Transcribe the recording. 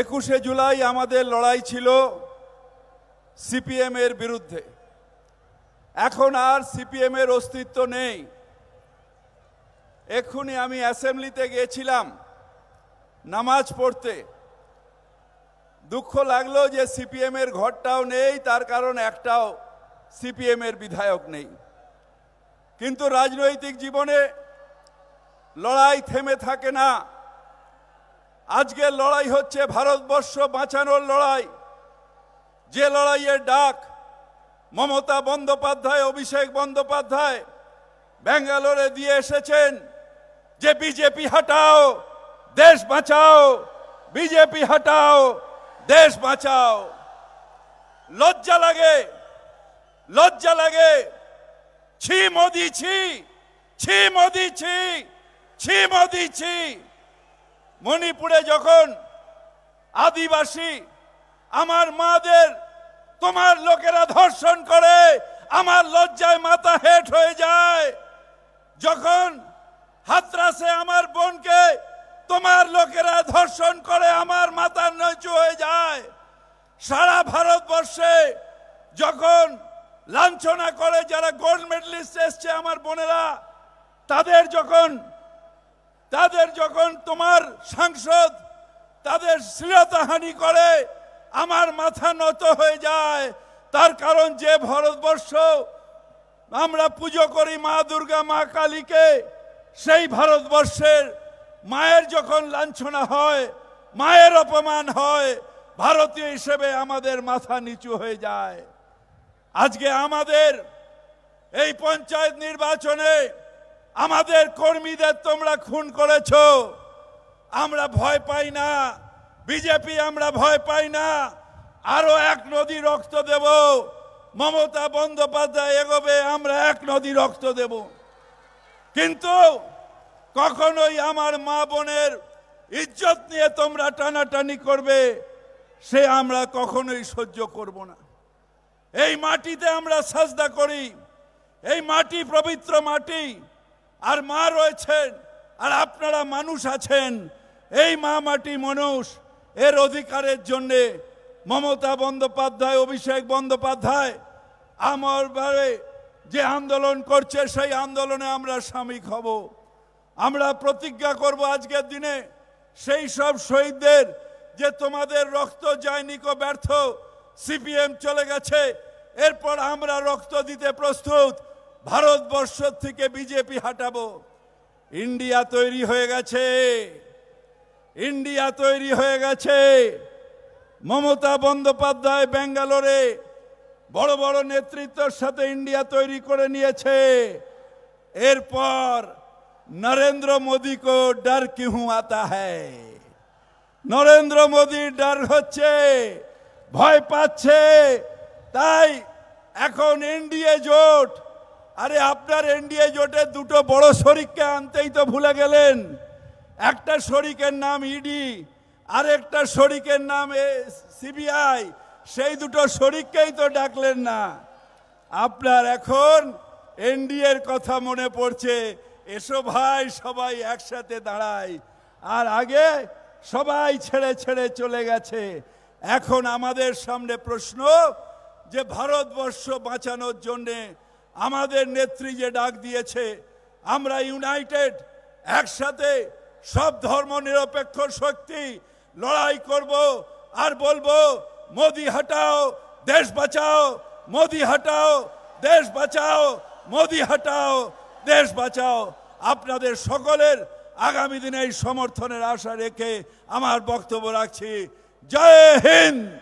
একুশে জুলাই আমাদের লড়াই ছিল সিপিএম এর বিরুদ্ধে এখন আর সিপিএম এর অস্তিত্ব নেই এক্ষুনি আমি অ্যাসেম্বলিতে গিয়েছিলাম নামাজ পড়তে দুঃখ লাগলো যে সিপিএম এর ঘরটাও নেই তার কারণ একটাও সিপিএম এর বিধায়ক নেই কিন্তু রাজনৈতিক জীবনে লড়াই থেমে থাকে না আজকে লড়াই হচ্ছে ভারতবর্ষ বাঁচানোর লড়াই যে লড়াইয়ের ডাক মমতা বন্দ্যোপাধ্যায় অভিষেক বন্দ্যোপাধ্যায় ব্যাঙ্গালোরে দিয়ে এসেছেন যে বিজেপি হাটাও দেশ বাঁচাও বিজেপি হাটাও দেশ বাঁচাও লজ্জা লাগে লজ্জা লাগে ছি মোদি ছি ছি মোদি ছি ছি মোদি ছি মণিপুরে যখন আদিবাসী আমার মাদের তোমার লোকেরা ধর্ষণ করে আমার লজ্জায় মাথা হেট হয়ে যায় যখন হাতরাসে আমার বোনকে তোমার লোকেরা ধর্ষণ করে আমার মাথার নচু হয়ে যায় সারা ভারতবর্ষে যখন লাঞ্ছনা করে যারা গোল্ড মেডেলিস্ট এসছে আমার বোনেরা তাদের যখন তাদের যখন তোমার সাংসদ তাদের শ্লীলতাহানি করে আমার মাথা নত হয়ে যায় তার কারণ যে ভারতবর্ষ আমরা পুজো করি মা দুর্গা মা কালীকে সেই ভারতবর্ষের মায়ের যখন লাঞ্ছনা হয় মায়ের অপমান হয় ভারতীয় হিসেবে আমাদের মাথা নিচু হয়ে যায় আজকে আমাদের এই পঞ্চায়েত নির্বাচনে আমাদের কর্মীদের তোমরা খুন করেছ আমরা ভয় পাই না বিজেপি আমরা ভয় পাই না আরো এক নদী রক্ত দেব মমতা বন্দ্যোপাধ্যায় এগোবে আমরা এক নদী রক্ত দেব কিন্তু কখনোই আমার মা বোনের ইজ্জত নিয়ে তোমরা টানাটানি করবে সে আমরা কখনোই সহ্য করব না এই মাটিতে আমরা সাজদা করি এই মাটি পবিত্র মাটি আর মা রয়েছেন আর আপনারা মানুষ আছেন এই মা মাটি মানুষ এর অধিকারের জন্যে মমতা বন্দ্যোপাধ্যায় অভিষেক বন্দ্যোপাধ্যায় আমার বারে যে আন্দোলন করছে সেই আন্দোলনে আমরা সামিক হব আমরা প্রতিজ্ঞা করব আজকের দিনে সেই সব শহীদদের যে তোমাদের রক্ত যায়নি কো ব্যর্থ সিপিএম চলে গেছে এরপর আমরা রক্ত দিতে প্রস্তুত ভারতবর্ষ থেকে বিজেপি হাঁটাবো ইন্ডিয়া তৈরি হয়ে গেছে ইন্ডিয়া তৈরি হয়ে গেছে মমতা বন্দ্যোপাধ্যায় ব্যাঙ্গালোরে বড় বড় নেতৃত্বর সাথে ইন্ডিয়া তৈরি করে নিয়েছে এরপর নরেন্দ্র মোদী কো ডর হু আতা হ্যায় নরেন্দ্র মোদীর ডার হচ্ছে ভয় পাচ্ছে তাই এখন ইন্ডিয়া জোট আরে আপনার এনডিএ জোটে দুটো বড় শরিককে আনতেই তো ভুলে গেলেন একটা শরিকের নাম ইডি আরেকটা শরিকের নাম সিবিআই সেই দুটো শরিককেই তো ডাকলেন না আপনার এখন এনডিএর কথা মনে পড়ছে এসো ভাই সবাই একসাথে দাঁড়ায় আর আগে সবাই ছেড়ে ছেড়ে চলে গেছে এখন আমাদের সামনে প্রশ্ন যে ভারতবর্ষ বাঁচানোর জন্যে আমাদের নেত্রী যে ডাক দিয়েছে আমরা ইউনাইটেড একসাথে সব ধর্ম নিরপেক্ষ শক্তি লড়াই করব আর বলবো মোদি হটাও দেশ বাঁচাও মোদি হটাও দেশ বাঁচাও মোদি হটাও দেশ বাঁচাও আপনাদের সকলের আগামী দিনে এই সমর্থনের আশা রেখে আমার বক্তব্য রাখছি জয় হিন্দ